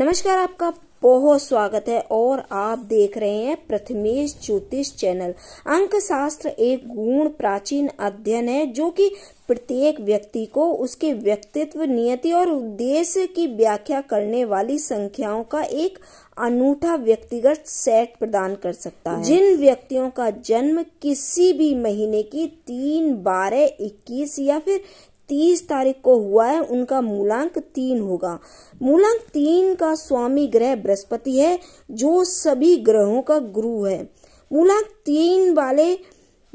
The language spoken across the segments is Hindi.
नमस्कार आपका बहुत स्वागत है और आप देख रहे हैं प्रथमेश ज्योतिष चैनल अंक शास्त्र एक गुण प्राचीन अध्ययन है जो कि प्रत्येक व्यक्ति को उसके व्यक्तित्व नियति और उद्देश्य की व्याख्या करने वाली संख्याओं का एक अनूठा व्यक्तिगत सेट प्रदान कर सकता है जिन व्यक्तियों का जन्म किसी भी महीने की तीन बारह इक्कीस या फिर तीस तारीख को हुआ है उनका मूलांक तीन होगा मूलांक तीन का स्वामी ग्रह बृहस्पति है जो सभी ग्रहों का गुरु है मूलांक तीन वाले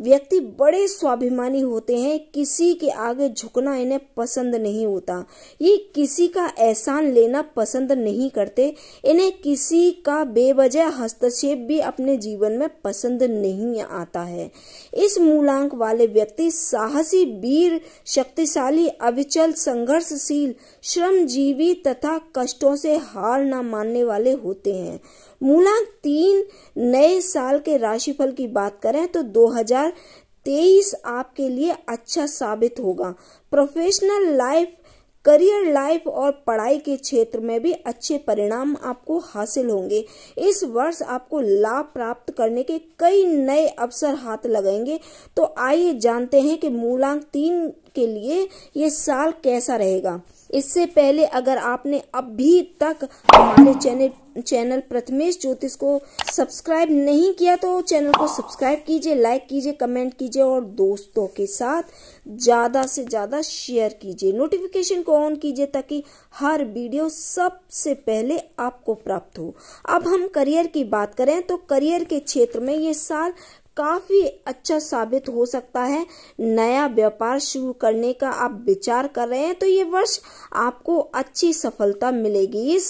व्यक्ति बड़े स्वाभिमानी होते हैं किसी के आगे झुकना इन्हें पसंद नहीं होता ये किसी का एहसान लेना पसंद नहीं करते इन्हें किसी का बेवजह हस्तक्षेप भी अपने जीवन में पसंद नहीं आता है इस मूलांक वाले व्यक्ति साहसी वीर शक्तिशाली अविचल संघर्षशील श्रमजीवी तथा कष्टों से हार न मानने वाले होते हैं मूलांक तीन नए साल के राशिफल की बात करें तो दो हजार 2023 आपके लिए अच्छा साबित होगा प्रोफेशनल लाइफ करियर लाइफ और पढ़ाई के क्षेत्र में भी अच्छे परिणाम आपको हासिल होंगे इस वर्ष आपको लाभ प्राप्त करने के कई नए अवसर हाथ लगेंगे तो आइए जानते हैं कि मूलांक तीन के लिए ये साल कैसा रहेगा इससे पहले अगर आपने अभी तक हमारे चैनल चैनल प्रथमेश ज्योतिष को सब्सक्राइब नहीं किया तो चैनल को सब्सक्राइब कीजिए लाइक कीजिए कमेंट कीजिए और दोस्तों के साथ ज़्यादा से ज़्यादा शेयर कीजिए नोटिफिकेशन को ऑन कीजिए ताकि हर वीडियो सबसे पहले आपको प्राप्त हो अब हम करियर की बात करें तो करियर के क्षेत्र में ये साल काफ़ी अच्छा साबित हो सकता है नया व्यापार शुरू करने का आप विचार कर रहे हैं तो ये वर्ष आपको अच्छी सफलता मिलेगी इस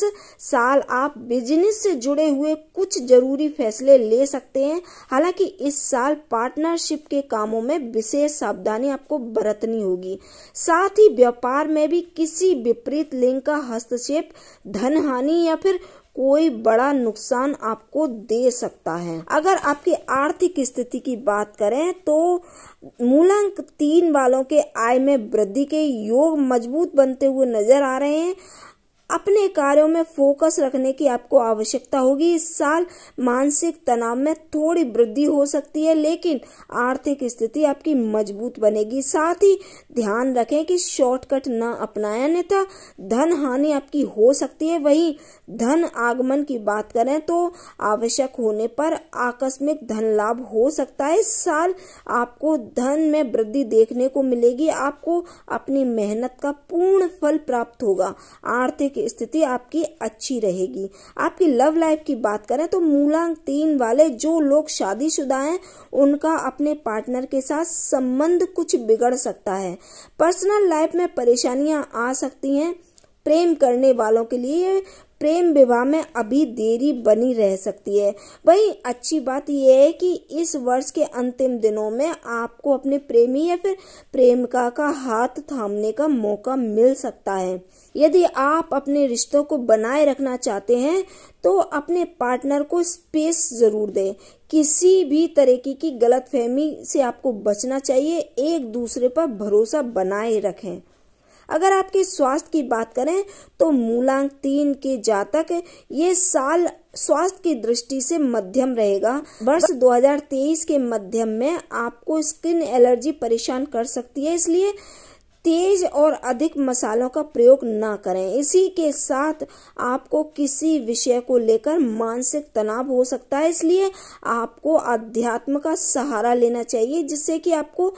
साल आप बिजनेस से जुड़े हुए कुछ जरूरी फैसले ले सकते हैं हालांकि इस साल पार्टनरशिप के कामों में विशेष सावधानी आपको बरतनी होगी साथ ही व्यापार में भी किसी विपरीत लिंग का हस्तक्षेप धन हानि या फिर कोई बड़ा नुकसान आपको दे सकता है अगर आपकी आर्थिक स्थिति की बात करें तो मूलांक तीन वालों के आय में वृद्धि के योग मजबूत बनते हुए नजर आ रहे हैं अपने कार्यों में फोकस रखने की आपको आवश्यकता होगी इस साल मानसिक तनाव में थोड़ी वृद्धि हो सकती है लेकिन आर्थिक स्थिति आपकी मजबूत बनेगी साथ ही ध्यान रखें कि शॉर्टकट न अपनाएं अन्यथा धन हानि आपकी हो सकती है वहीं धन आगमन की बात करें तो आवश्यक होने पर आकस्मिक धन लाभ हो सकता है इस साल आपको धन में वृद्धि देखने को मिलेगी आपको अपनी मेहनत का पूर्ण फल प्राप्त होगा आर्थिक की स्थिति आपकी अच्छी रहेगी आपकी लव लाइफ की बात करें तो मूलांक तीन वाले जो लोग शादीशुदा हैं उनका अपने पार्टनर के साथ संबंध कुछ बिगड़ सकता है पर्सनल लाइफ में परेशानियां आ सकती हैं प्रेम करने वालों के लिए प्रेम विवाह में अभी देरी बनी रह सकती है वही अच्छी बात यह है कि इस वर्ष के अंतिम दिनों में आपको अपने प्रेमी या फिर प्रेमिका का हाथ थामने का मौका मिल सकता है यदि आप अपने रिश्तों को बनाए रखना चाहते हैं तो अपने पार्टनर को स्पेस जरूर दें किसी भी तरीके की गलतफहमी से आपको बचना चाहिए एक दूसरे पर भरोसा बनाए रखें अगर आपके स्वास्थ्य की बात करें तो मूलांक तीन के जातक ये साल स्वास्थ्य की दृष्टि से मध्यम रहेगा वर्ष 2023 के मध्यम में आपको स्किन एलर्जी परेशान कर सकती है इसलिए तेज और अधिक मसालों का प्रयोग ना करें इसी के साथ आपको किसी विषय को लेकर मानसिक तनाव हो सकता है इसलिए आपको अध्यात्म का सहारा लेना चाहिए जिससे कि आपको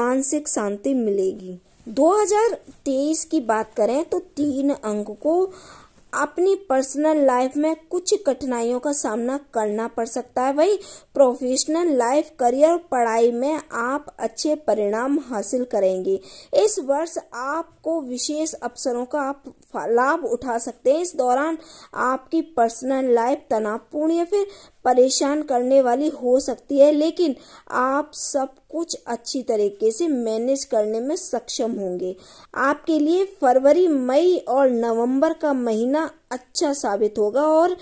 मानसिक शांति मिलेगी 2023 की बात करें तो तीन अंक को अपनी पर्सनल लाइफ में कुछ कठिनाइयों का सामना करना पड़ सकता है वही प्रोफेशनल लाइफ करियर पढ़ाई में आप अच्छे परिणाम हासिल करेंगे इस वर्ष आपको विशेष अवसरों का आप लाभ उठा सकते हैं इस दौरान आपकी पर्सनल लाइफ तनावपूर्ण या फिर परेशान करने वाली हो सकती है लेकिन आप सब कुछ अच्छी तरीके से मैनेज करने में सक्षम होंगे आपके लिए फरवरी मई और नवंबर का महीना अच्छा साबित होगा और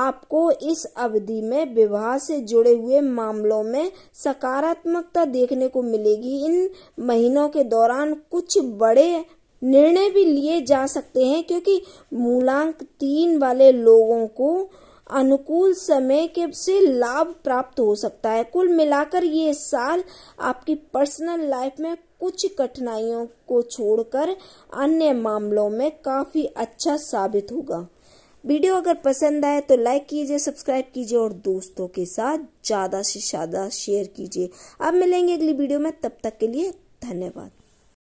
आपको इस अवधि में विवाह से जुड़े हुए मामलों में सकारात्मकता देखने को मिलेगी इन महीनों के दौरान कुछ बड़े निर्णय भी लिए जा सकते हैं क्योंकि मूलांक तीन वाले लोगों को अनुकूल समय के से लाभ प्राप्त हो सकता है कुल मिलाकर ये साल आपकी पर्सनल लाइफ में कुछ कठिनाइयों को छोड़कर अन्य मामलों में काफ़ी अच्छा साबित होगा वीडियो अगर पसंद आए तो लाइक कीजिए सब्सक्राइब कीजिए और दोस्तों के साथ ज़्यादा से ज़्यादा शेयर कीजिए अब मिलेंगे अगली वीडियो में तब तक के लिए धन्यवाद